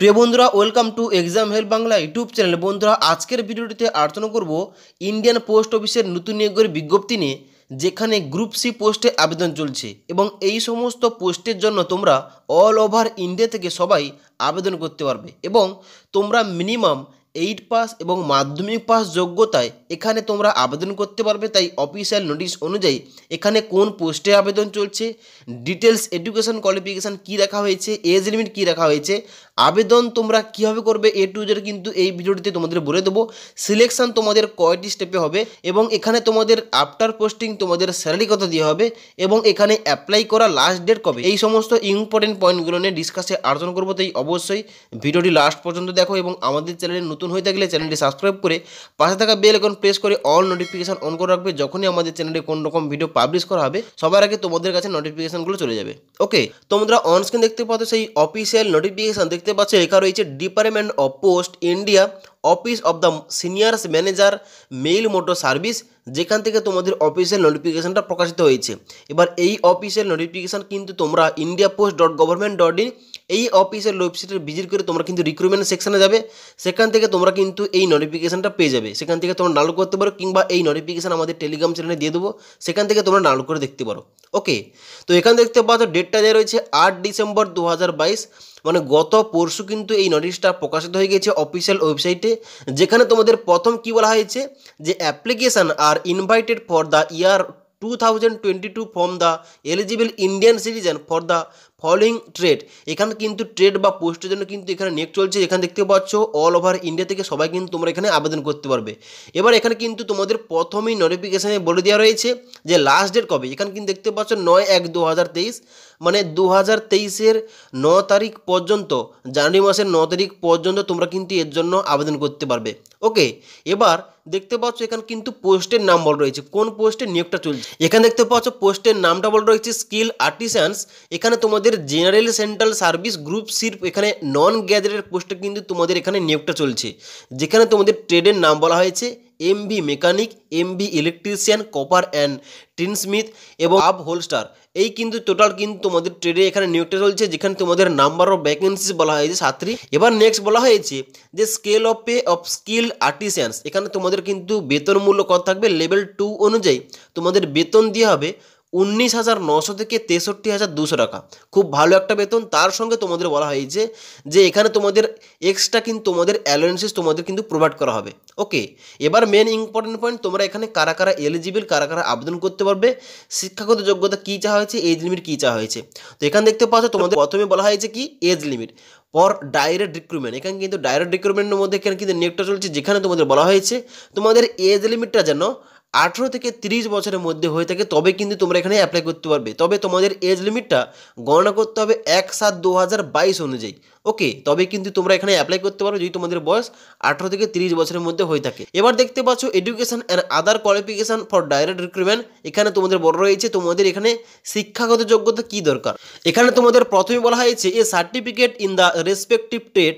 প্রিয় বন্ধুরা welcome to exam help Bangla YouTube channel বন্ধুরা আজকের ভিডিওটিতে আলোচনা করব ইন্ডিয়ান পোস্ট অফিসের নতুন নিয়োগের বিজ্ঞপ্তি নিয়ে যেখানে গ্রুপ সি পোস্টে আবেদন চলছে এবং এই সমস্ত পোস্টের জন্য তোমরা অল ওভার ইন্ডিয়া থেকে সবাই আবেদন করতে পারবে এবং তোমরা মিনিমাম এইট পাস এবং মাধ্যমিক পাস যোগ্যতায় এখানে তোমরা আবেদন করতে পারবে তাই অফিসিয়াল নোটিশ অনুযায়ী এখানে কোন পোস্টে আবেদন চলছে ডিটেলস এডুকেশন কোয়ালিফিকেশান কী রাখা হয়েছে এজ লিমিট কী রাখা হয়েছে আবেদন তোমরা কীভাবে করবে এ টু জেড কিন্তু এই ভিডিওটিতে তোমাদের বলে দেবো সিলেকশান তোমাদের কয়টি স্টেপে হবে এবং এখানে তোমাদের আফটার পোস্টিং তোমাদের স্যালারি কত দিয়ে হবে এবং এখানে অ্যাপ্লাই করা লাস্ট ডেট কবে এই সমস্ত ইম্পর্টেন্ট পয়েন্টগুলো নিয়ে ডিসকাসে আলোচনা করবো তাই অবশ্যই ভিডিওটি লাস্ট পর্যন্ত দেখো এবং আমাদের চ্যানেলে নতুন হয়ে থাকলে চ্যানেলটি সাবস্ক্রাইব করে পাশে থাকা বেল এখন প্রেস করে অল নোটিফিকেশান অন করে রাখবে যখনই আমাদের চ্যানেলে কোন রকম ভিডিও পাবলিশ করা হবে সবার আগে তোমাদের কাছে নোটিফিকেশানগুলো চলে যাবে ওকে তোমরা অন স্ক্রিন দেখতে পাচ্ছ সেই অফিসিয়াল নোটিফিকেশান দেখতে পাচ্ছ এখানে রয়েছে department of post India office of the seniors manager mail motor service যেখান থেকে তোমাদের অফিসিয়াল নোটিফিকেশানটা প্রকাশিত হয়েছে এবার এই অফিসিয়াল নোটিফিকেশান কিন্তু তোমরা India post dot government dot in এই অফিসের ওয়েবসাইটে ভিজিট করে তোমরা কিন্তু রিক্রুটমেন্ট সেকশানে যাবে সেখান থেকে তোমরা কিন্তু এই নোটিফিকেশানটা পেয়ে যাবে সেখান থেকে তোমরা ডাউনলোড করতে পারো কিংবা এই নোটিফিকেশান আমাদের টেলিগ্রাম চ্যানেলে দিয়ে দেবো সেখান থেকে তোমরা ডাউনলোড করে দেখতে পারো ওকে তো এখানে দেখতে তো ডেটটা দেওয়া রয়েছে আট ডিসেম্বর দু মানে গত পরশু কিন্তু এই নোটিশটা প্রকাশিত হয়ে গেছে অফিসিয়াল ওয়েবসাইটে যেখানে তোমাদের প্রথম কি বলা হয়েছে যে application are invited for the year 2022 from the eligible Indian citizen for the following trade এখানে কিন্তু ট্রেড বা পোস্টের জন্য কিন্তু এখানে নেট চলছে এখানে দেখতে পাচ্ছ অল ওভার ইন্ডিয়া থেকে সবাই কিন্তু তোমরা এখানে আবেদন করতে পারবে এবার এখানে কিন্তু তোমাদের প্রথমেই নোটিফিকেশানে বলে দেওয়া রয়েছে যে লাস্ট ডেট কবে এখানে কিন্তু দেখতে পাচ্ছ নয় এক দু মানে দু হাজার তেইশের ন তারিখ পর্যন্ত জানুয়ারি মাসের ন তারিখ পর্যন্ত তোমরা কিন্তু এর জন্য আবেদন করতে পারবে ওকে এবার দেখতে পাচ্ছ এখানে কিন্তু পোস্টের নাম বল রয়েছে কোন পোস্টের নিয়োগটা চলছে এখানে দেখতে পাচ্ছ পোস্টের নামটা বল রয়েছে স্কিল আর্টিসানস এখানে তোমাদের তোমাদের জেনারেল সেন্ট্রাল সার্ভিস গ্রুপ সির এখানে নন গ্যাজেটেড পোস্টে কিন্তু তোমাদের এখানে নিয়োগটা চলছে যেখানে তোমাদের ট্রেডের নাম বলা হয়েছে M B mechanic MV electrician copper and tinsmith এবং আব হোলস্টার এই কিন্তু টোটাল কিন্তু তোমাদের ট্রেডে এখানে নিয়োগটা চলছে যেখানে তোমাদের নাম্বার অফ ভ্যাকেন্সিস বলা হয়েছে সাতটি এবার নেক্সট বলা হয়েছে যে scale of pay of skill artisans এখানে তোমাদের কিন্তু বেতন মূল্য কত থাকবে লেভেল টু অনুযায়ী তোমাদের বেতন দিয়ে হবে উনিশ হাজার নশো থেকে তেষট্টি হাজার দুশো টাকা খুব ভালো একটা বেতন তার সঙ্গে তোমাদের বলা হয়েছে যে এখানে তোমাদের এক্সট্রা কিন্তু তোমাদের অ্যালোয়েন্সেস তোমাদের কিন্তু প্রোভাইড করা হবে ওকে এবার মেন ইম্পর্টেন্ট পয়েন্ট তোমরা এখানে কারা কারা এলিজিবল কারা কারা আবেদন করতে পারবে শিক্ষাগত যোগ্যতা কী চাওয়া হয়েছে এজ লিমিট কী চাওয়া হয়েছে তো এখানে দেখতে পাচ্ছ তোমাদের প্রথমে বলা হয়েছে কি এজ লিমিট পর ডাইরেক্ট রিক্রুটমেন্ট এখানে কিন্তু ডাইরেক্ট রিক্রুটমেন্টের মধ্যে এখানে কিন্তু নেটটা চলছে যেখানে তোমাদের বলা হয়েছে তোমাদের এজ লিমিটটা যেন আঠেরো থেকে তিরিশ বছরের মধ্যে হয়ে থাকে তবে কিন্তু তোমরা এখানে অ্যাপ্লাই করতে পারবে তবে তোমাদের এজ লিমিটটা গণনা করতে হবে এক সাত দু হাজার বাইশ অনুযায়ী ওকে তবে কিন্তু তোমরা এখানে অ্যাপ্লাই করতে পারো যদি তোমাদের বয়স আঠেরো থেকে তিরিশ বছরের মধ্যে হয়ে থাকে এবার দেখতে পাচ্ছ education and other qualification for direct recruitment এখানে তোমাদের বড় রয়েছে তোমাদের এখানে শিক্ষাগত যোগ্যতা কী দরকার এখানে তোমাদের প্রথমে বলা হয়েছে a certificate in the respective টেট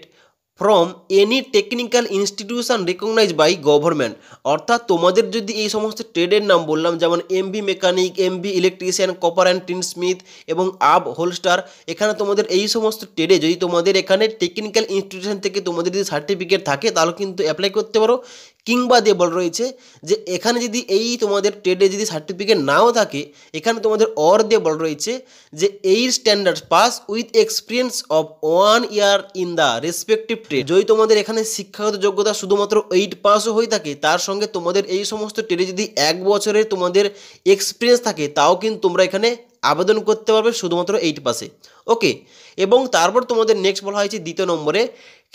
from any technical institution recognise by government অর্থাৎ তোমাদের যদি এই সমস্ত ট্রেডের নাম বললাম যেমন MV mechanic MV electrician copper and tinsmith এবং আব হোলস্টার এখানে তোমাদের এই সমস্ত ট্রেডে যদি তোমাদের এখানে টেকনিক্যাল ইনস্টিটিউশন থেকে তোমাদের যদি সার্টিফিকেট থাকে তাহলে কিন্তু অ্যাপ্লাই করতে পারো কিংবা দিয়ে বল রয়েছে যে এখানে যদি এই তোমাদের টেডে যদি সার্টিফিকেট নাও থাকে এখানে তোমাদের অর দিয়ে বল রয়েছে যে এই standard pass with experience of one year in the respective trade যদি তোমাদের এখানে শিক্ষাগত যোগ্যতা শুধুমাত্র এইট পাসও হয়ে থাকে তার সঙ্গে তোমাদের এই সমস্ত ট্রেডে যদি এক বছরের তোমাদের এক্সপিরিয়েন্স থাকে তাও কিন্তু তোমরা এখানে আবেদন করতে পারবে শুধুমাত্র এইট পাসে ওকে এবং তারপর তোমাদের নেক্সট বলা হয়েছে দ্বিতীয় নম্বরে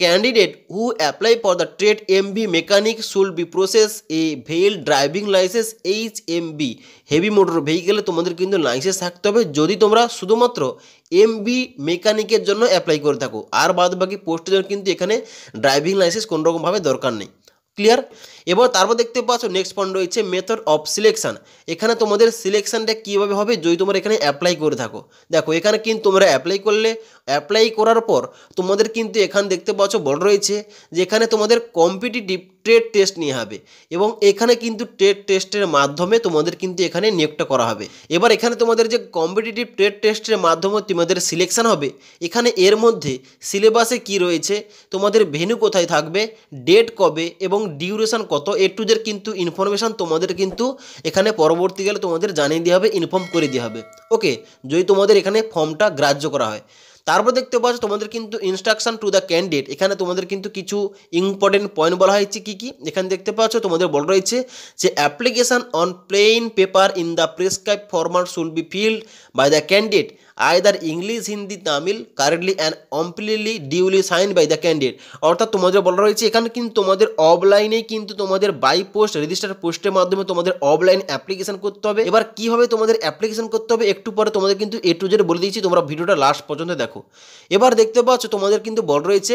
candidate who apply for the trade M B mechanic shall be possess a valid driving licence H M B heavy motor ভেহিকেলে তোমাদের কিন্তু লাইসেন্স থাকতে হবে যদি তোমরা শুধুমাত্র এম বি মেকানিকের জন্য অ্যাপ্লাই করে থাকো আর বাদ বাকি পোস্টের জন্য কিন্তু এখানে ড্রাইভিং লাইসেন্স কোনোরকমভাবে দরকার নেই ক্লিয়ার এবার তারপর দেখতে পাচ্ছ নেক্সট পয়েন্ট রয়েছে মেথড অফ সিলেকশান এখানে তোমাদের সিলেকশানটা কীভাবে হবে যদি তোমরা এখানে অ্যাপ্লাই করে থাকো দেখো এখানে কিন্তু তোমরা অ্যাপ্লাই করলে অ্যাপ্লাই করার পর তোমাদের কিন্তু এখানে দেখতে পাচ্ছ বড় রয়েছে যেখানে তোমাদের কম্পিটিটিভ ট্রেড টেস্ট নিয়ে হবে এবং এখানে কিন্তু ট্রেড টেস্টের মাধ্যমে তোমাদের কিন্তু এখানে নিয়োগটা করা হবে এবার এখানে তোমাদের যে কম্পিটিটিভ ট্রেড টেস্টের মাধ্যমে তোমাদের সিলেকশান হবে এখানে এর মধ্যে সিলেবাসে কি রয়েছে তোমাদের ভেনু কোথায় থাকবে ডেট কবে এবং ডিউরেশান কত এ টু জের কিন্তু ইনফরমেশান তোমাদের কিন্তু এখানে পরবর্তীকালে তোমাদের জানিয়ে দেওয়া হবে ইনফর্ম করে দেওয়া হবে ওকে যদি তোমাদের এখানে ফর্মটা গ্রাহ্য করা হয় তারপর দেখতে পাচ্ছ তোমাদের কিন্তু ইনস্ট্রাকশন টু দ্য ক্যান্ডিডেট এখানে তোমাদের কিন্তু কিছু ইম্পর্টেন্ট পয়েন্ট বলা হয়েছে কী কী এখানে দেখতে পাচ্ছ তোমাদের বলা রয়েছে যে application on plain paper in the prescribe format shall be filled by the candidate either English Hindi Tamil currently and completely duly sign by the candidate অর্থাৎ তোমাদের বলা রয়েছে এখানে কিন্তু তোমাদের অফলাইনেই কিন্তু তোমাদের বাই পোস্ট রেজিস্টার পোস্টের মাধ্যমে তোমাদের অফলাইন অ্যাপ্লিকেশন করতে হবে এবার কীভাবে তোমাদের অ্যাপ্লিকেশন করতে হবে একটু পরে তোমাদের কিন্তু এ টু জেড বলে দিয়েছি তোমরা ভিডিওটা লাস্ট পর্যন্ত দেখো এবার দেখতে পাচ্ছ তোমাদের কিন্তু বল রয়েছে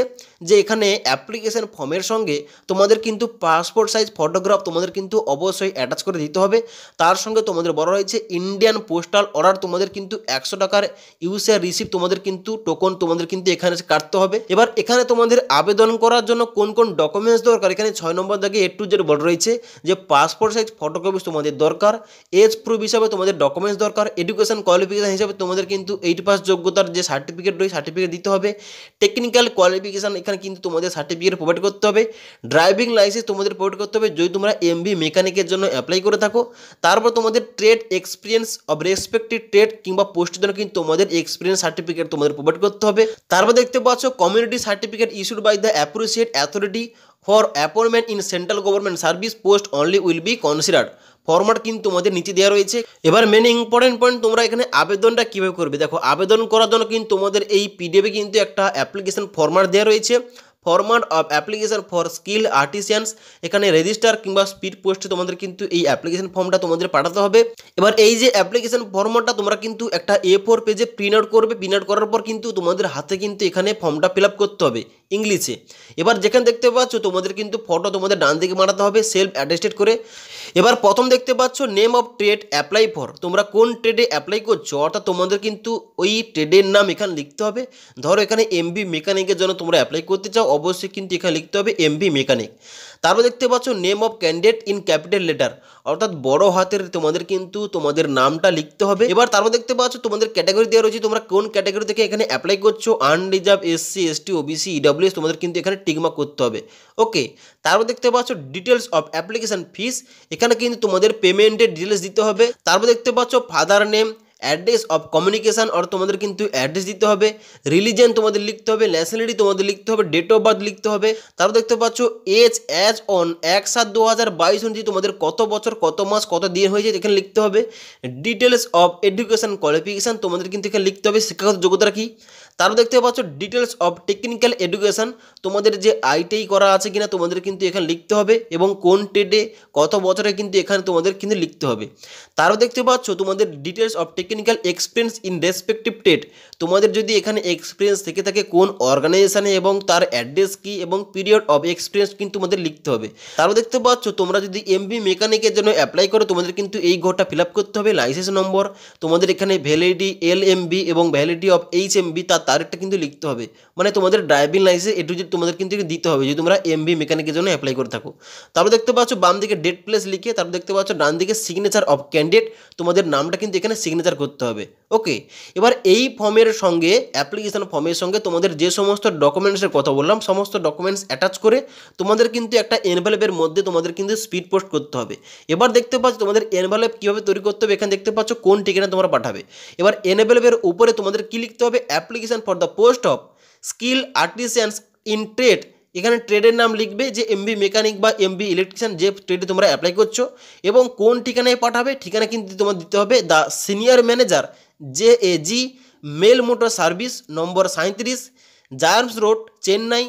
যে এখানে অ্যাপ্লিকেশন ফর্মের সঙ্গে তোমাদের কিন্তু পাসপোর্ট সাইজ ফটোগ্রাফ তোমাদের কিন্তু অবশ্যই অ্যাটাচ করে দিতে হবে তার সঙ্গে তোমাদের বড় রয়েছে ইন্ডিয়ান পোস্টাল অর্ডার তোমাদের কিন্তু একশো টাকার ইউসিআর রিসিপ তোমাদের কিন্তু টোকন তোমাদের কিন্তু এখানে কাটতে হবে এবার এখানে তোমাদের আবেদন করার জন্য কোন কোন ডকুমেন্টস দরকার এখানে ছয় নম্বর দাগে এ টু জেড বড় রয়েছে যে পাসপোর্ট সাইজ ফটোকপিস তোমাদের দরকার এজ প্রুফ হিসাবে তোমাদের ডকুমেন্টস দরকার এডুকেশন কোয়ালিফিকেশান হিসাবে তোমাদের কিন্তু এইট পাস যোগ্যতার যে সার্টিফিকেট রয়েছে সার্টিফিকেট দিতে হবে টেকনিক্যাল কোয়ালিফিকেশান এখানে সেখানে কিন্তু তোমাদের সার্টিফিকেট প্রোভাইড করতে হবে ড্রাইভিং লাইসেন্স তোমাদের প্রোভাইড করতে হবে যদি তোমরা এমবি মেকানিকের জন্য অ্যাপ্লাই করে থাকো তারপর তোমাদের trade experience of respective trade কিংবা পোস্টের জন্য কিন্তু তোমাদের এক্সপিরিয়েন্স সার্টিফিকেট তোমাদের প্রোভাইড করতে হবে তারপর দেখতে পাচ্ছ community certificate issued by the appropriate authority for appointment in central government service post only will be considered format কিন্তু তোমাদের নিচে দেওয়া রয়েছে এবার মেন ইম্পর্টেন্ট পয়েন্ট তোমরা এখানে আবেদনটা কীভাবে করবে দেখো আবেদন করার জন্য কিন্তু তোমাদের এই পিডিএফে কিন্তু একটা অ্যাপ্লিকেশন ফর্মাট দেওয়া রয়েছে format of application for skill artisans এখানে রেজিস্টার কিংবা স্পিড পোস্টে তোমাদের কিন্তু এই অ্যাপ্লিকেশন ফর্মটা তোমাদের পাঠাতে হবে এবার এই যে অ্যাপ্লিকেশন ফর্মটা তোমরা কিন্তু একটা এ ফোর পেজে প্রিন্ট আউট করবে প্রিন্ট আউট করার পর কিন্তু তোমাদের হাতে কিন্তু এখানে ফর্মটা ফিল করতে হবে ইংলিশে এবার যেখানে দেখতে পাচ্ছ তোমাদের কিন্তু ফটো তোমাদের ডান দিকে মারাতে হবে সেলফ অ্যাটেস্টেড করে এবার প্রথম দেখতে পাচ্ছ name of trade apply for তোমরা কোন ট্রেডে অ্যাপ্লাই করছো অর্থাৎ তোমাদের কিন্তু ওই ট্রেডের নাম এখানে লিখতে হবে ধরো এখানে এমবি মেকানিকের জন্য তোমরা অ্যাপ্লাই করতে চাও অবশ্যই কিন্তু এখানে লিখতে হবে এমবি মেকানিক তারপর দেখতে পাচ্ছ name of candidate in capital letter অর্থাৎ বড় হাতের তোমাদের কিন্তু তোমাদের নামটা লিখতে হবে এবার তারপর দেখতে পাচ্ছ তোমাদের ক্যাটাগরি দেওয়া রয়েছে তোমরা কোন ক্যাটাগরি থেকে এখানে অ্যাপ্লাই করছো unreserve SC ST OBC EWS তোমাদের কিন্তু এখানে টিকমার্ক করতে হবে ওকে তারপর দেখতে পাচ্ছ ডিটেলস অফ অ্যাপ্লিকেশন ফিস এখানে কিন্তু তোমাদের পেমেন্টের ডিটেলস দিতে হবে তারপর দেখতে পাচ্ছ father name address of communication or তোমাদের কিন্তু অ্যাড্রেস দিতে হবে রিলিজিয়ান তোমাদের লিখতে হবে ন্যাশনালিটি তোমাদের লিখতে হবে ডেট অফ বার্থ লিখতে হবে তারপর দেখতে পাচ্ছ এজ অ্যাজ অন এক সাত দু হাজার বাইশ অনুযায়ী তোমাদের কত বছর কত মাস কত দিন হয়েছে এখানে লিখতে হবে ডিটেলস অফ এডুকেশান কোয়ালিফিকেশান তোমাদের কিন্তু এখানে লিখতে হবে শিক্ষাগত যোগ্যতা কী তারও দেখতে পাচ্ছ ডিটেলস অফ টেকনিক্যাল এডুকেশান তোমাদের যে আইটিআই করা আছে কিনা তোমাদের কিন্তু এখানে লিখতে হবে এবং কোন টেডে কত বছরে কিন্তু এখানে তোমাদের কিন্তু লিখতে হবে তারও দেখতে পাচ্ছ তোমাদের details of technical experience in respective trade তোমাদের যদি এখানে এক্সপিরিয়েন্স থেকে থাকে কোন অর্গানাইজেশানে এবং তার অ্যাড্রেস কী এবং পিরিয়ড অফ এক্সপিরিয়েন্স কিন্তু তোমাদের লিখতে হবে তারও দেখতে পাচ্ছ তোমরা যদি এমবি মেকানিকের জন্য অ্যাপ্লাই করো তোমাদের কিন্তু এই ঘরটা ফিল আপ করতে হবে লাইসেন্স নম্বর তোমাদের এখানে ভ্যালিডি এল এবং ভ্যালিডি অফ এইচ এমবি তা তারিখটা কিন্তু লিখতে হবে মানে তোমাদের ড্রাইভিং লাইসেন্স এটু যদি তোমাদের কিন্তু দিতে হবে যদি তোমরা এমবি মেকানিকের জন্য অ্যাপ্লাই করে থাকো তারপর দেখতে পাচ্ছ বাম দিকে ডেট প্লেস লিখে তারপর দেখতে পাচ্ছ ডান দিকে সিগনেচার অফ ক্যান্ডিডেট তোমাদের নামটা কিন্তু এখানে সিগনেচার করতে হবে ওকে এবার এই ফর্মের সঙ্গে অ্যাপ্লিকেশান ফর্মের সঙ্গে তোমাদের যে সমস্ত ডকুমেন্টসের কথা বললাম সমস্ত ডকুমেন্টস অ্যাটাচ করে তোমাদের কিন্তু একটা এনভেলপের মধ্যে তোমাদের কিন্তু স্পিড পোস্ট করতে হবে এবার দেখতে পাচ্ছ তোমাদের এনভেলপ কীভাবে তৈরি করতে হবে এখানে দেখতে পাচ্ছ কোন ঠিকানা তোমরা পাঠাবে এবার এনভেলপের উপরে তোমাদের কী লিখতে হবে application for the post of skill artisans in trade এখানে ট্রেডের নাম লিখবে যে এমবি মেকানিক বা এমবি ইলেকট্রিশিয়ান যে ট্রেডে তোমরা অ্যাপ্লাই করছো এবং কোন ঠিকানায় পাঠাবে ঠিকানা কিন্তু তোমার দিতে হবে the senior manager J A G mail motor service number সাঁত্রিশ Greams road Chennai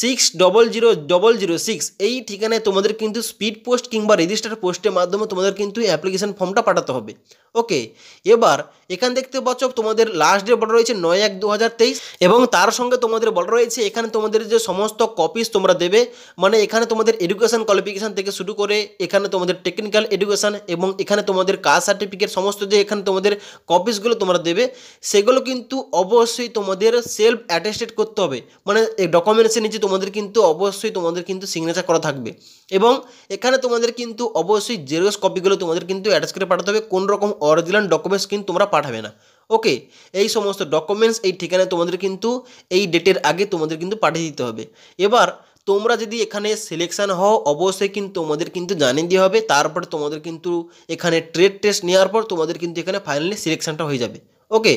six double zero double zero six এই ঠিকানায় তোমাদের কিন্তু স্পিড পোস্ট কিংবা রেজিস্টার পোস্টের মাধ্যমে তোমাদের কিন্তু অ্যাপ্লিকেশন ফর্মটা পাঠাতে হবে ওকে এবার এখানে দেখতে পাচ্ছ তোমাদের লাস্ট ডে বলা রয়েছে নয় এক দু এবং তার সঙ্গে তোমাদের বলা রয়েছে এখানে তোমাদের যে সমস্ত কপিস তোমরা দেবে মানে এখানে তোমাদের এডুকেশান কোয়ালিফিকেশান থেকে শুরু করে এখানে তোমাদের টেকনিক্যাল এডুকেশান এবং এখানে তোমাদের কাস্ট সার্টিফিকেট সমস্ত যে এখানে তোমাদের কপিসগুলো তোমরা দেবে সেগুলো কিন্তু অবশ্যই তোমাদের সেলফ অ্যাটেস্টেড করতে হবে মানে ডকুমেন্টসের নিচে তোমাদের কিন্তু অবশ্যই তোমাদের কিন্তু সিগনেচার করা থাকবে এবং এখানে তোমাদের কিন্তু অবশ্যই জেরোস কপিগুলো তোমাদের কিন্তু অ্যাটাচ করে পাঠাতে হবে কোন রকম অরিজিনাল ডকুমেন্টস কিন্তু তোমরা পাঠাবে না ওকে এই সমস্ত ডকুমেন্টস এই ঠিকানায় তোমাদের কিন্তু এই ডেটের আগে তোমাদের কিন্তু পাঠিয়ে দিতে হবে এবার তোমরা যদি এখানে সিলেকশান হও অবশ্যই কিন্তু তোমাদের কিন্তু জানিয়ে দিয়ে হবে তারপর তোমাদের কিন্তু এখানে ট্রেড টেস্ট নেওয়ার পর তোমাদের কিন্তু এখানে ফাইনালি সিলেকশানটা হয়ে যাবে ওকে